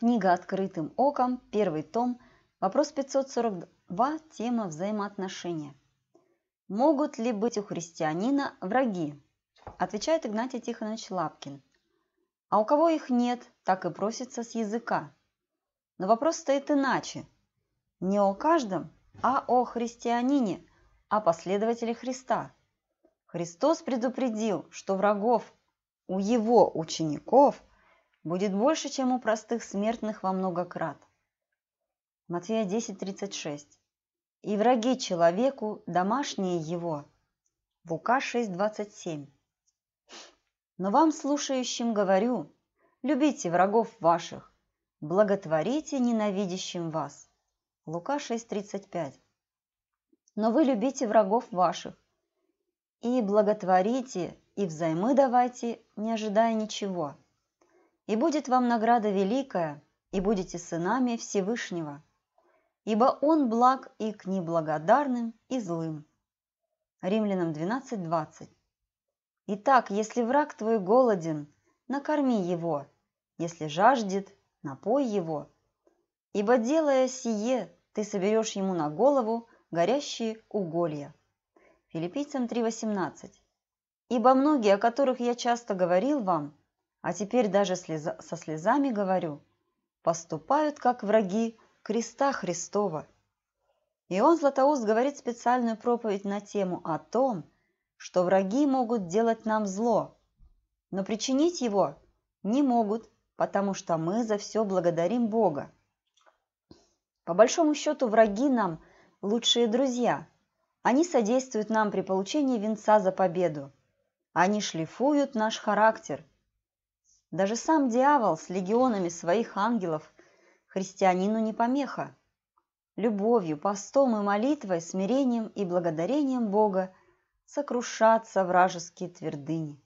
Книга «Открытым оком», первый том, вопрос 542, тема взаимоотношения. Могут ли быть у христианина враги? Отвечает Игнатий Тихонович Лапкин. А у кого их нет, так и просится с языка. Но вопрос стоит иначе. Не о каждом, а о христианине, о последователе Христа. Христос предупредил, что врагов у его учеников – будет больше, чем у простых смертных во много крат. Матфея 10.36. И враги человеку, домашние его. Лука 6.27. Но вам, слушающим, говорю, любите врагов ваших, благотворите ненавидящим вас. Лука 6.35. Но вы любите врагов ваших, и благотворите, и взаймы давайте, не ожидая ничего и будет вам награда великая, и будете сынами Всевышнего, ибо Он благ и к неблагодарным, и злым». Римлянам 12:20. Итак, если враг твой голоден, накорми его, если жаждет, напой его, ибо, делая сие, ты соберешь ему на голову горящие уголья. Филиппийцам 3:18. Ибо многие, о которых я часто говорил вам, а теперь даже слеза, со слезами говорю, поступают, как враги, креста Христова. И он, Златоуст, говорит специальную проповедь на тему о том, что враги могут делать нам зло, но причинить его не могут, потому что мы за все благодарим Бога. По большому счету враги нам лучшие друзья. Они содействуют нам при получении венца за победу. Они шлифуют наш характер – даже сам дьявол с легионами своих ангелов христианину не помеха. Любовью, постом и молитвой, смирением и благодарением Бога сокрушатся вражеские твердыни.